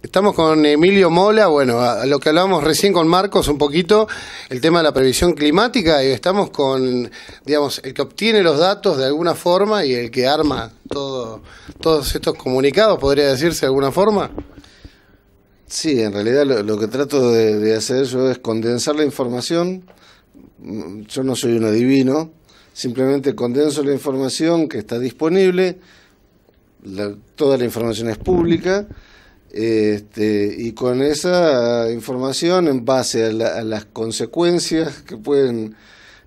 Estamos con Emilio Mola, bueno, a lo que hablábamos recién con Marcos un poquito, el tema de la previsión climática, y estamos con, digamos, el que obtiene los datos de alguna forma y el que arma todos estos comunicados, podría decirse de alguna forma. Sí, en realidad lo, que trato de, hacer yo es condensar la información, mm, yo no soy un adivino, simplemente condenso la información que está disponible, toda la información es pública este, y con esa información, en base a, las consecuencias que pueden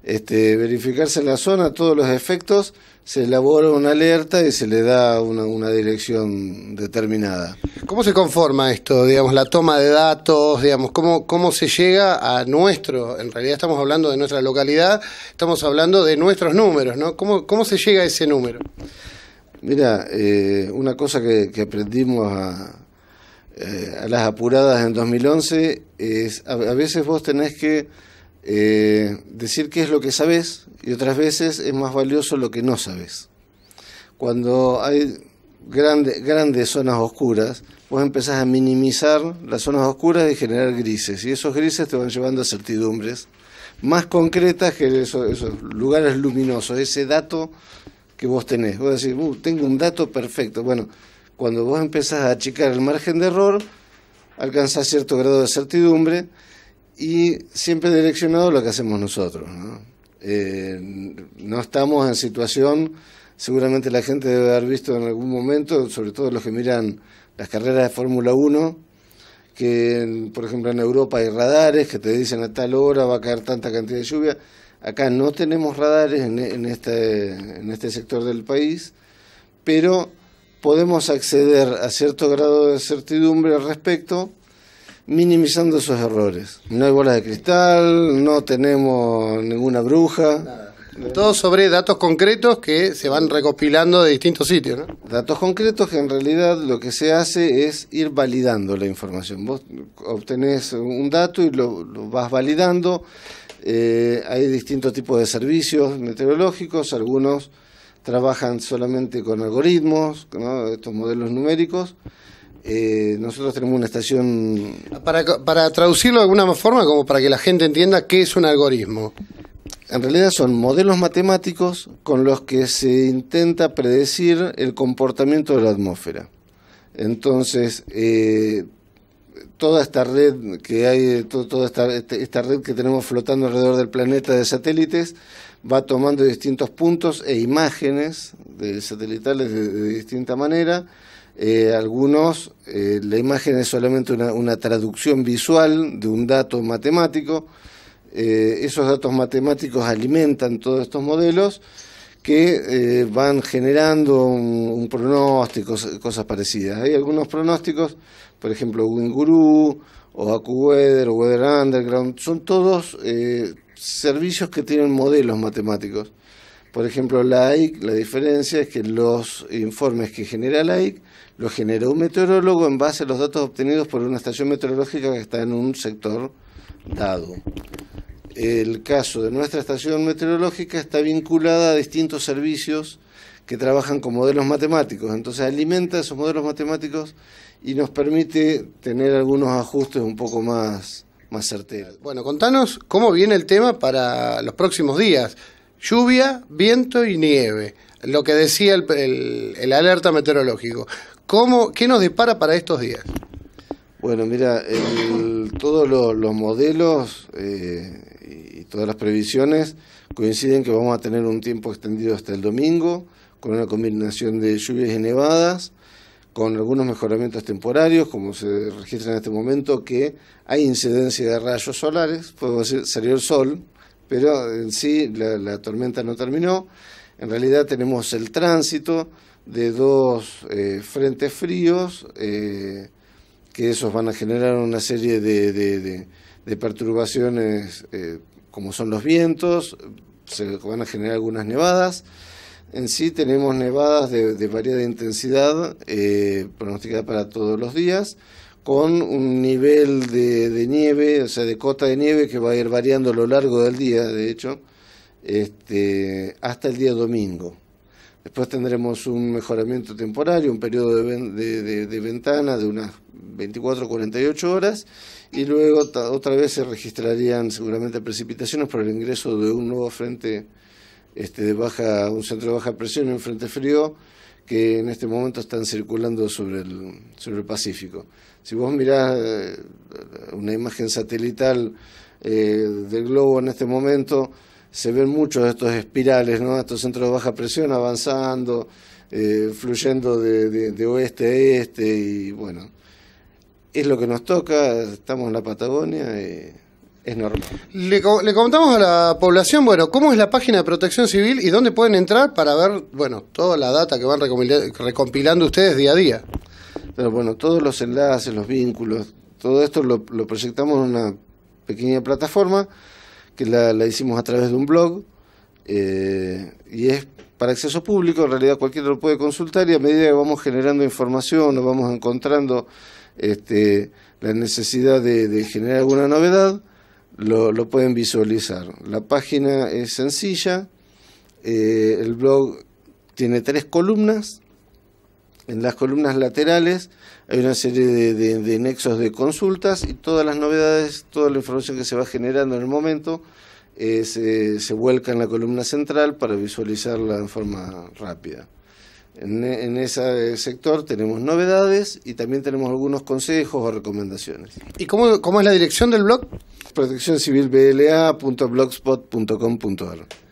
este, verificarse en la zona, todos los efectos, se elabora una alerta y se le da una, dirección determinada. ¿Cómo se conforma esto? Digamos, la toma de datos, digamos, ¿cómo, cómo se llega a nuestro, en realidad estamos hablando de nuestra localidad, estamos hablando de nuestros números, ¿no? ¿Cómo, cómo se llega a ese número? Mira, eh, una cosa que, que aprendimos a, eh, a las apuradas en 2011, a, veces vos tenés que eh, decir qué es lo que sabés y otras veces es más valioso lo que no sabes Cuando hay grandes zonas oscuras, vos empezás a minimizar las zonas oscuras y generar grises, y esos grises te van llevando a certidumbres más concretas que esos, lugares luminosos, ese dato que vos tenés. Vos decís, uh, tengo un dato perfecto. Bueno, cuando vos empezás a achicar el margen de error, alcanzás cierto grado de certidumbre y siempre direccionado lo que hacemos nosotros. Eh, ¿no? estamos en situación, seguramente la gente debe haber visto en algún momento, sobre todo los que miran las carreras de Fórmula 1, que por ejemplo en Europa hay radares que te dicen a tal hora va a caer tanta cantidad de lluvia. Acá no tenemos radares este, en este sector del país, pero podemos acceder a cierto grado de certidumbre al respecto, minimizando esos errores. No hay bola de cristal, no tenemos ninguna bruja. Todo sobre datos concretos que se van recopilando de distintos sitios. ¿no? Datos concretos que en realidad lo que se hace es ir validando la información. Vos obtenés un dato y lo, vas validando. Eh, hay distintos tipos de servicios meteorológicos, algunos trabajan solamente con algoritmos, ¿no? estos modelos numéricos. Eh, nosotros tenemos una estación... Para, traducirlo de alguna forma, como para que la gente entienda qué es un algoritmo. En realidad son modelos matemáticos con los que se intenta predecir el comportamiento de la atmósfera. Entonces, eh, toda esta red que hay, toda este, esta, red que tenemos flotando alrededor del planeta de satélites, va tomando distintos puntos e imágenes de satelitales de, distinta manera. Eh, algunos, eh, la imagen es solamente una, traducción visual de un dato matemático. Eh, esos datos matemáticos alimentan todos estos modelos que eh, van generando un, pronóstico, cosas parecidas. Hay algunos pronósticos, por ejemplo, Winguru o AcuWeather o Weather Underground, son todos eh, servicios que tienen modelos matemáticos. Por ejemplo, la la diferencia es que los informes que genera la AIC los genera un meteorólogo en base a los datos obtenidos por una estación meteorológica que está en un sector dado el caso de nuestra estación meteorológica está vinculada a distintos servicios que trabajan con modelos matemáticos. Entonces alimenta esos modelos matemáticos y nos permite tener algunos ajustes un poco más, más certeros. Bueno, contanos cómo viene el tema para los próximos días. Lluvia, viento y nieve. Lo que decía el, alerta meteorológico. ¿Cómo, ¿Qué nos depara para estos días? Bueno, mira, todos los, modelos eh, Todas las previsiones coinciden que vamos a tener un tiempo extendido hasta el domingo, con una combinación de lluvias y nevadas, con algunos mejoramientos temporarios, como se registra en este momento, que hay incidencia de rayos solares, podemos decir, salió el sol, pero en sí la, tormenta no terminó. En realidad tenemos el tránsito de dos eh, frentes fríos, eh, que esos van a generar una serie de, perturbaciones eh, como son los vientos, se van a generar algunas nevadas. En sí tenemos nevadas de, variada intensidad eh, pronosticada para todos los días, con un nivel de, nieve, o sea, de cota de nieve que va a ir variando a lo largo del día, de hecho, este, hasta el día domingo. Después tendremos un mejoramiento temporario, un periodo de ventana de unas 24 48 horas y luego otra vez se registrarían seguramente precipitaciones por el ingreso de un nuevo frente este, de baja, un centro de baja presión y un frente frío que en este momento están circulando sobre el, sobre el Pacífico. Si vos mirás eh, una imagen satelital eh, del globo en este momento, se ven muchos de estos espirales, ¿no? estos centros de baja presión avanzando, eh, fluyendo de, de, oeste a este y bueno es lo que nos toca, estamos en la Patagonia y eh, es normal. Le, contamos a la población, bueno, cómo es la página de Protección Civil y dónde pueden entrar para ver, bueno, toda la data que van recompilando ustedes día a día. Pero bueno, todos los enlaces, los vínculos, todo esto lo, proyectamos en una pequeña plataforma que la, hicimos a través de un blog eh, y es para acceso público, en realidad cualquiera lo puede consultar y a medida que vamos generando información, nos vamos encontrando este, la necesidad de, generar alguna novedad, lo, pueden visualizar. La página es sencilla, eh, el blog tiene tres columnas, en las columnas laterales hay una serie de, nexos de consultas y todas las novedades, toda la información que se va generando en el momento eh, se, se, vuelca en la columna central para visualizarla en forma rápida. En, ese eh, sector tenemos novedades y también tenemos algunos consejos o recomendaciones. ¿Y cómo, cómo es la dirección del blog? proteccioncivilbla.blogspot.com.ar